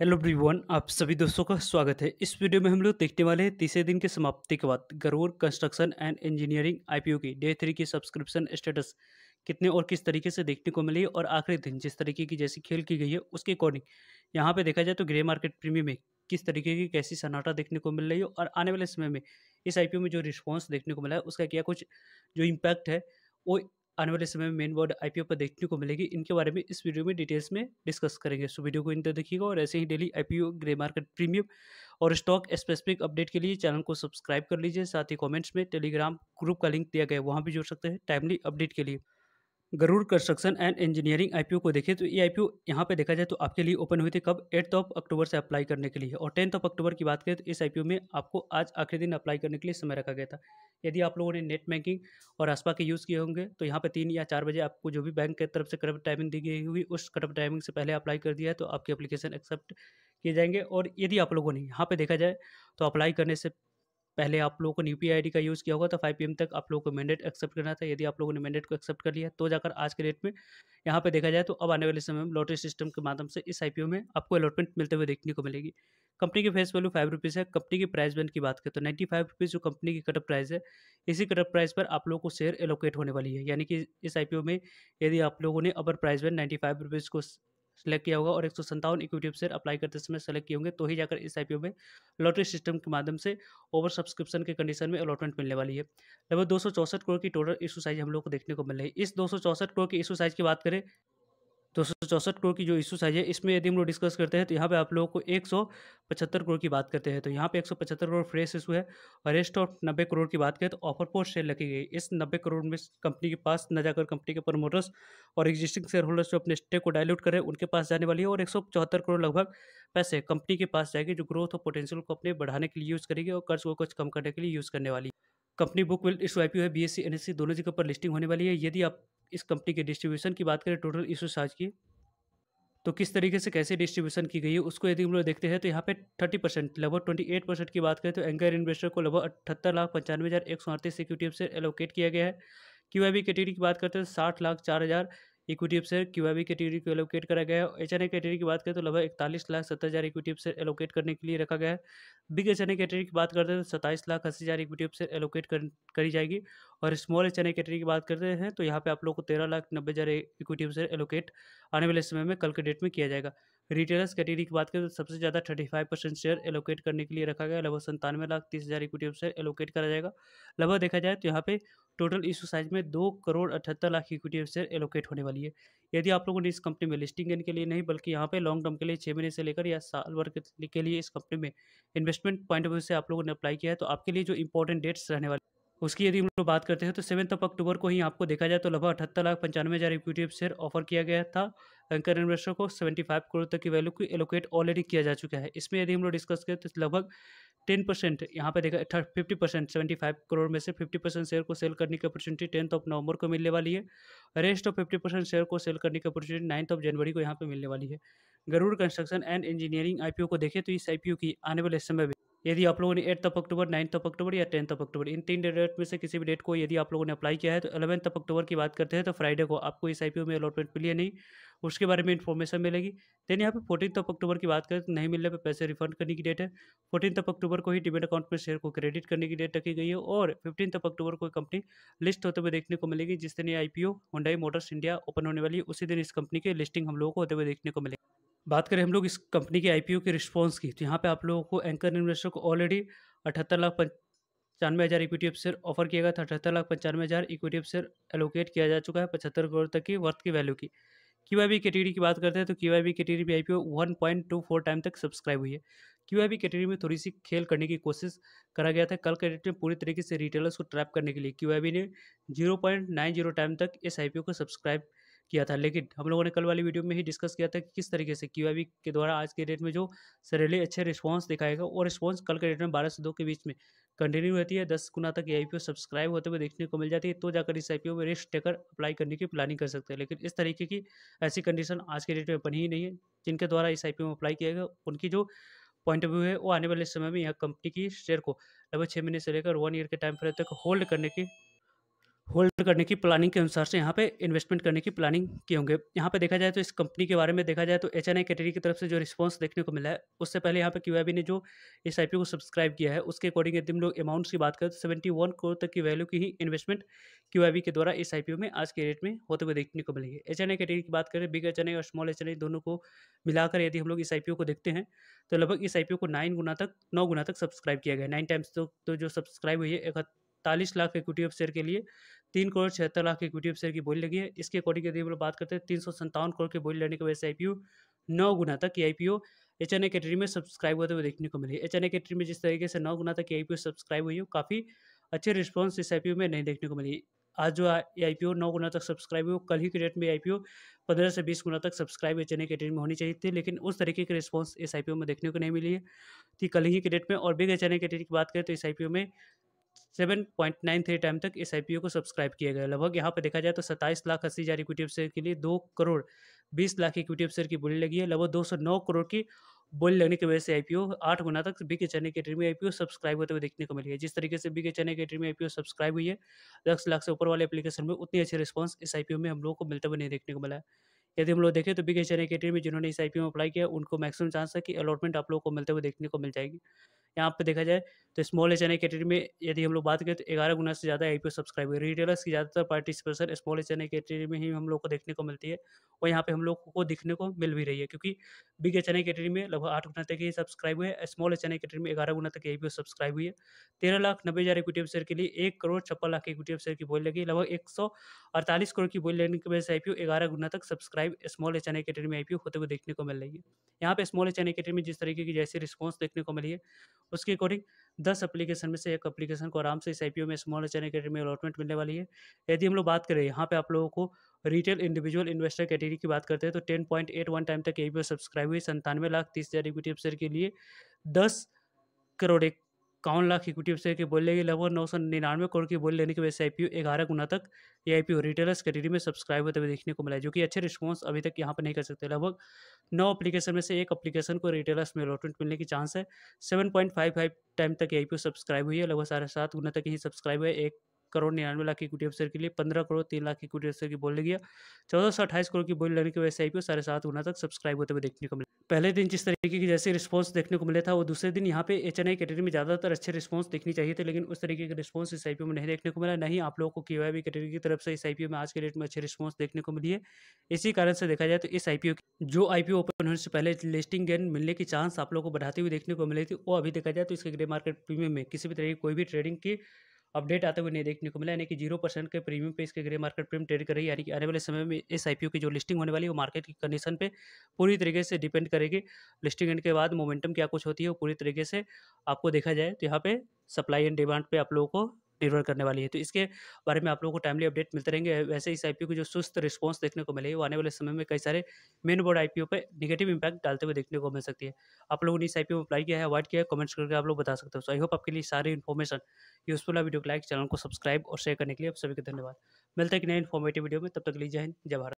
hello everyone आप सभी दोस्तों का स्वागत है इस वीडियो में हम लोग देखने वाले हैं तीसरे दिन के समाप्ति के बाद Garuda construction and engineering IPO की डे थ्री की सब्सक्रिप्शन स्टेटस कितने और किस तरीके से देखने को मिली और आखिरी दिन जिस तरीके की जैसी खेल की गई है उसके अकॉर्डिंग यहाँ पे देखा जाए तो ग्रे मार्केट प्रीमियम में किस तरीके की कैसी सन्नाटा देखने को मिल रही है और आने वाले समय में इस आई में जो रिस्पॉन्स देखने को मिला है उसका क्या कुछ जो इम्पैक्ट है वो आने वाले समय में मेन बोर्ड आईपीओ पर देखने को मिलेगी इनके बारे में इस वीडियो में डिटेल्स में डिस्कस करेंगे सो वीडियो को इन देखिएगा और ऐसे ही daily IPO grey market premium और स्टॉक स्पेसिफिक अपडेट के लिए चैनल को सब्सक्राइब कर लीजिए साथ ही कॉमेंट्स में टेलीग्राम ग्रुप का लिंक दिया गया है वहाँ भी जुड़ सकते हैं टाइमली अपडेट के लिए Garuda construction and engineering IPO को देखिए तो ये आईपीओ यहाँ पे देखा जाए तो आपके लिए ओपन हुई थी कब एट्थ ऑफ अक्टूबर से अप्लाई करने के लिए और टेंथ ऑफ अक्टूबर की बात करें तो इस आईपीओ में आपको आज आखिरी दिन अप्लाई करने के लिए समय रखा गया था यदि आप लोगों ने नेट बैंकिंग और आसपा के यूज़ किए होंगे तो यहाँ पर तीन या चार बजे आपको जो भी बैंक की तरफ से करप टाइमिंग दी गई हुई उस करप टाइमिंग से पहले अप्लाई कर दिया है तो आपकी अप्लीकेशन एक्सेप्ट किए जाएंगे और यदि आप लोगों ने यहाँ पर देखा जाए तो अप्लाई करने से पहले आप लोगों को न्यू पी आई का यूज़ किया होगा तो फाइव पी तक आप लोगों को मैंडेट एक्सेप्ट करना था यदि आप लोगों ने मैंडेट को एक्सेप्ट कर लिया तो जाकर आज के डेट में यहाँ पे देखा जाए तो अब आने वाले समय में लॉटरी सिस्टम के माध्यम से इस आई में आपको अलॉटमेंट मिलते हुए देखने को मिलेगी कंपनी की फेस वैल्यू फाइव रुपीज़ है कंपनी की प्राइस बैंड की बात करें तो नाइन्टी फाइव रुपीज़ जो कंपनी की कटअप प्राइस है इसी कटअप प्राइस पर आप लोगों को शेयर एलोकेट होने वाली है यानी कि इस आई में यदि आप लोगों ने upper price band ninety five rupees को सेलेक्ट किया होगा और एक सौ इक्विटी शेयर अप्लाई करते समय सेलेक्ट किए होंगे तो ही जाकर इस आईपीओ में लॉटरी सिस्टम के माध्यम से ओवर सब्सक्रिप्शन के कंडीशन में अलॉटमेंट मिलने वाली है लगभग दो सौ चौसठ करोड़ की टोटल इशू साइज हम लोग को देखने को मिल रही है इस दो सौ चौसठ करोड़ की इशू साइज की बात करें दो सौ करोड़ की जो इशू साइज है इसमें यदि हम लोग डिस्कस करते हैं तो यहाँ पे आप लोगों को एक सौ पचहत्तर करोड़ की बात करते हैं तो यहाँ पे एक सौ पचहत्तर करोड़ फ्रेश इशू है और रेस्ट ऑफ नब्बे करोड़ की बात करें तो ऑफर पोस्ट शेयर लगी गई इस नब्बे करोड़ में कंपनी के पास न जाकर कंपनी के प्रमोटर्स और एग्जिस्टिंग शेयर होल्डर्स जो अपने स्टेक को डायल्यूट करें उनके पास जाने वाली है और एक सौ चौहत्तर करोड़ लगभग पैसे कंपनी के पास जाएगी जो ग्रोथ और पोटेंशियल को अपने बढ़ाने के लिए यूज़ करेगी और कर्ज को कुछ कम करने के लिए यूज़ करने वाली है कंपनी बुक विल इशू आई है B S C N S C दोनों जगह पर लिस्टिंग होने वाली है यदि आप इस कंपनी के डिस्ट्रीब्यूशन की बात करें टोटल इशू साज की तो किस तरीके से कैसे डिस्ट्रीब्यूशन की गई है उसको यदि हम लोग देखते हैं तो यहाँ पे थर्टी परसेंट लगभग ट्वेंटी एट परसेंट की बात करें तो एंकर इन्वेस्टर को लगभग अठहत्तर लाख पंचानवे हज़ार एक सौ अड़तीस सिक्योरिटी से एलोकेट किया गया है क्यू आई बी कैटेगरी की बात करते हैं साठ लाख चार हज़ार इक्विटी शेयर क्यूआईबी कैटेगरी को एलोकेट करा गया है एच कैटेगरी की बात करें तो लगभग इकतालीस लाख सत्तर हज़ार इक्विटी शेयर एलोकेट करने के लिए रखा गया है बिग एच कैटेगरी की बात करते हैं तो सत्ताईस लाख अस्सी हज़ार इक्विटी शेयर एलोकेट कर, करी जाएगी और स्मॉल एच कैटेगरी की बात करते हैं तो यहाँ पे आप लोग को तेरह लाख नब्बे हज़ार इक्विटी शेयर एलोकेट आने वाले समय में कल के डेट में किया जाएगा रिटेलर्स कैटेगरी की बात करें तो सबसे ज़्यादा thirty five percent share allocate करने के लिए रखा गया लगभग संतानवे लाख तीस हज़ार इक्विटी शेयर एलोकेट करा जाएगा लगभग देखा जाए तो यहाँ पे टोटल इशू साइज में दो करोड़ अठहत्तर लाख इक्विटी शेयर एलोकेट होने वाली है यदि आप लोगों ने इस कंपनी में लिस्टिंग गेन के लिए नहीं बल्कि यहाँ पे लॉन्ग टर्म के लिए छः महीने से लेकर या साल भर के लिए इस कंपनी में इन्वेस्टमेंट पॉइंट ऑफ व्यू से आप लोगों ने अप्लाई किया है तो आपके लिए जो इंपॉर्टेंट डेट्स रहने वाले उसकी यदि हम लोग बात करते हैं तो सेवन्थ ऑफ अक्टूबर को ही आपको देखा जाए तो लगभग अठहत्तर लाख पंचानवे हज़ार इक्विटी शेयर ऑफर किया गया था एंकर इन्वेस्टर को सेवेंटी फाइव करोड़ तक की वैल्यू को एलोकेट ऑलरेडी किया जा चुका है इसमें यदि हम लोग डिस्कस करें तो लगभग टेन परसेंट यहाँ पे देखा fifty percent seventy five crore में से फिफ्टी परसेंट शेयर को सेल करने की अपॉर्चुनिटी टेंथ ऑफ नवंबर को मिलने वाली है rest of fifty percent share को सेल करने की अपॉर्चुनिटी नाइन्थ ऑफ जनवरी को यहाँ पे मिलने वाली है Garuda construction and engineering IPO को देखें तो इस आईपीओ की आने वाले समय में यदि आप लोगों ने eighth of October ninth of October या टेंथ ऑफ अक्टूबर इन तीन डेट में से किसी भी डेट को यदि आप लोगों ने अप्लाई किया है तो अलेवंथ ऑफ अक्टूबर की बात करते हैं तो फ्राइडे को आपको इस आई में अलॉटमेंट मिली है नहीं उसके बारे में इन्फॉर्मेशन मिलेगी देन यहाँ पे फोर्टीन ऑफ अक्टूबर की बात करें तो नहीं मिलने पर पैसे रिफंड करने की डेट है फोर्टीन ऑफ अक्टूबर को ही डिमेट अकाउंट में शेयर को क्रेडिट करने की डेट रखी गई है और फिफ्टीन ऑफ अक्टूबर को कंपनी लिस्ट होते हुए देखने को मिलेगी जिस दिन ये I P motors India open होने वाली है उसी दिन इस कंपनी की लिस्टिंग हम लोगों को होते हुए देखने को मिलेगी बात करें हम लोग इस कंपनी के आईपीओ के रिस्पॉन्स की तो यहाँ पे आप लोगों को एंकर इन्वेस्टर को ऑलरेडी अठहत्तर लाख पंचानवे हज़ार इक्विटी शेयर ऑफर किया गया था अठहत्तर लाख पंचानवे हज़ार इक्विटी ऑफ शेयर एलोकेट किया जा चुका है पचहत्तर करोड़ तक की वर्थ की वैल्यू की क्यू आई बी कैटेगरी की बात करते हैं तो क्यू आई बी कैटेगरी में I P O one point two four time तक सब्सक्राइब हुई है क्यू आई बी कैटेगरी में थोड़ी सी खेल करने की कोशिश करा गया था कल के डेट में पूरी तरीके से रिटेलर्स को ट्रैप करने के लिए क्यू आई बी ने zero point nine zero time तक इस आई पी ओ को सब्सक्राइब किया था लेकिन हम लोगों ने कल वाली वीडियो में ही डिस्कस किया था कि किस तरीके से क्यू के द्वारा आज के डेट में जो सरेली अच्छे रिस्पॉन्स दिखाएगा और रिस्पॉन्स कल के डेट में बारह से दो के बीच में कंटिन्यू रहती है दस गुना तक ए आई सब्सक्राइब होते हुए देखने को मिल जाती है तो जाकर इस आई में रिस्क टेकर अप्लाई करने की प्लानिंग कर सकते हैं लेकिन इस तरीके की ऐसी कंडीशन आज के डेट में बनी ही नहीं है जिनके द्वारा इस आई में अप्लाई किया गया उनकी जो पॉइंट ऑफ व्यू है वो आने वाले समय में यह कंपनी की शेयर को लगभग छः महीने से लेकर वन ईयर के टाइम फ्रेम तक होल्ड करने की होल्ड करने की प्लानिंग के अनुसार से यहाँ पे इन्वेस्टमेंट करने की प्लानिंग किए होंगे यहाँ पे देखा जाए तो इस कंपनी के बारे में देखा जाए तो एच एन आई कैटेगरी की तरफ से जो रिस्पांस देखने को मिला है उससे पहले यहाँ पे क्यू ने जो इस आई को सब्सक्राइब किया है उसके अकॉर्डिंग यदि हम लोग अमाउंट्स की बात करें तो सेवेंटी वन करोड़ तक की वैल्यू की ही इन्वेस्टमेंट क्यू के द्वारा इस आई में आज के रेट में होते हुए देखने को मिलेगी एच एन आई कैटेगरी की बात करें बिग एच एन आई और स्मॉल एच एन आई दोनों को मिलाकर यदि हम लोग इस आई को देखते हैं तो लगभग इस आई को नाइन गुना तक नौ गुना तक सब्सक्राइब किया गया नाइन टाइम्स तो, तो जो सब्सक्राइब हुई है इकतालीस लाख इक्विटी ऑफ शेयर के लिए तीन करोड़ छिहत्तर लाख इक्विटी ऑफ शेयर की बोली लगी है इसके अकॉर्डिंग यदि हम लोग बात करते हैं तीन सौ संतावन करोड़ की बोली लेने की वजह से आई नौ गुना तक I P O H N A category में सब्सक्राइब होते हुए देखने को मिली एच एन ए कैटेगरी में जिस तरीके से नौ गुना तक आई पी ओ सब्सक्राइब हुई हो काफ़ी अच्छे रिस्पॉन्स इस आई पी ओ में नहीं देखने को मिली आज जो आई पी ओ नौ गुना तक सब्सक्राइब हुई कल ही के डेट में आई पी ओ पंद्रह से बीस गुना तक सब्सक्राइब एच एन ए के में होनी चाहिए थी लेकिन उस तरीके की रिस्पॉन्स इस आई पी ओ में देखने को नहीं मिली है थी कल ही के डेट में और बिग एच एन ए के की बात करें तो इस आई पी ओ में seven point nine three time तक इस आई को सब्सक्राइब किया गया लगभग यहाँ पर देखा जाए तो सत्ताईस लाख अस्सी हज़ार इक्विटी शेयर के लिए दो करोड़ बीस लाख इक्विटी शेयर की बोली लगी है लगभग दो सौ नौ करोड़ की बोली लगने की वजह से आई ओ आठ गुना तक के चने के ट्रेड में आईपीओ सब्सक्राइब होते हुए देखने को मिली है जिस तरीके से के चने के ट्रेड में ओ सब्सक्राइब हुई है दस लाख से ऊपर वाले एप्लीकेशन में उतनी अच्छी रिस्पॉन्स इस आईपीओ में हम लोगों को मिलते हुए नहीं देखने को मिला है यदि हम लोग देखें तो बिग एच आर में जिन्होंने इस आई में अप्लाई किया उनको मैक्सिमम चांस है कि अलॉटमेंट आप लोग को मिलते हुए देखने को मिल जाएगी यहाँ पर देखा जाए तो स्मॉल एच एन में यदि हम लोग बात करें तो ग्यारह गुना से ज़्यादा आई सब्सक्राइब हुई रिटेलर्स की ज़्यादातर पार्टिसिपेशन स्मॉल एच एन में ही हम लोग को देखने को मिलती है और यहाँ पे हम लोग को दिखने को मिल भी रही है क्योंकि बिग एच एन में लगभग आठ गुना तक ही सब्सक्राइब हुए स्मॉल एच एन में ग्यारह गुना तक आई सब्सक्राइब हुई है तेरह लाख नब्बे हज़ार इक्विटी शेयर के लिए एक करोड़ छप्पन लाख इक्विटी शेयर की बोली लगी लगभग एक सौ अड़तालीस करोड़ की बोली लेने की वजह से आई पी गुना तक subscribe prime small H N category में आई होते हुए देखने को मिल रही है यहाँ पे स्मॉल एच एन कैटेगरी में जिस तरीके की जैसी रिस्पॉन्स देखने को मिली है उसके अकॉर्डिंग दस एप्लीकेशन में से एक एप्लीकेशन को आराम से इस आई में स्मॉल एच एन कैटेगरी में अलॉटमेंट मिलने वाली है यदि हम लोग बात करें यहाँ पे आप लोगों को रिटेल इंडिविजुअल इन्वेस्टर कैटेगरी की बात करते हैं तो ten point eight one time तक ए सब्सक्राइब हुई संतानवे लाख तीस हज़ार इक्विटी अफसर के लिए दस करोड़ एक इक्यावन लाख इक्विटी शेयर की बोली लेगी लगभग नौ सौ निन्यानवे करोड़ की बोल लेने की वजह से आई पी ओ ग्यारह गुना तक ये I P O retailers category में सब्सक्राइब होते हुए देखने को मिला है जो कि अच्छे रिस्पॉन्स अभी तक यहाँ पर नहीं कर सकते लगभग नौ अपलीकेशन में से एक अपलीकेशन को रिटेलर्स में अलॉटमेंट मिलने की चांस है seven point five five time तक ये आई सब्सक्राइब हुई है लगभग साढ़े सात गुना तक यही सब्सक्राइब है एक करोड़ निन्यानवे लाख की इक्विटी अफसर के लिए पंद्रह करोड़ तीन लाख की इक्विटी अफसर की बोली गया चौदह सौ अट्ठाईस करोड़ की बोली लगने की वजह से आईपीओ साढ़े सात गुना तक सब्सक्राइब होते हुए देखने को मिले पहले दिन जिस तरीके की जैसे रिस्पॉन्स देखने को मिला था वो दूसरे दिन यहाँ पे एच एन आई कैटेगरी में ज़्यादातर अच्छे रिस्पॉन्स देखनी चाहिए थे लेकिन उस तरीके का रिस्पॉन्स इस आई में नहीं देखने को मिला नहीं आप लोगों को के वाई कैटेगरी की तरफ से इस आई में आज के डेट में अच्छे रिस्पॉन्स देखने को मिली है इसी कारण से देखा जाए तो इस आई की जो आई ओपन होने से पहले लिस्टिंग गेन मिलने की चांस आप लोगों को बढ़ाते हुए देखने को मिली थी वो अभी देखा जाए तो इसके ग्रे मार्केट प्रीमियम में किसी भी तरीके कोई भी ट्रेडिंग की अपडेट आते हुए नहीं देखने को मिला यानी कि जीरो परसेंट के प्रीमियम पे इसके ग्रे मार्केट प्रीमियम ट्रेड करेगी यानी कि आने वाले समय में इस आईपीओ की जो लिस्टिंग होने वाली है वो मार्केट की कंडीशन पे पूरी तरीके से डिपेंड करेगी लिस्टिंग एंड के बाद मोमेंटम क्या कुछ होती है वो पूरी तरीके से आपको देखा जाए तो यहाँ पे सप्लाई एंड डिमांड पे आप लोगों को निर्भर करने वाली है तो इसके बारे में आप लोगों को टाइमली अपडेट मिलते रहेंगे वैसे इस आईपीओ को जो सुस्त रिस्पॉन्स देखने को मिलेगी वो आने वाले समय में कई सारे मेन बोर्ड आईपीओ पर निगेटिव इंपैक्ट डालते हुए देखने को मिल सकती है आप लोगों ने इस आईपीओ में अप्लाई किया है अवॉइड किया है कमेंट्स करके आप लोग बता सकते हो सो आई होप आपके लिए सारी इन्फॉर्मेशन यूजफुल है वीडियो को लाइक चैनल को सब्सक्राइब और शेयर करने के लिए आप सभी का धन्यवाद मिलते हैं एक नए इन्फॉर्मेटिव वीडियो में तब तक लीजिए जय भारत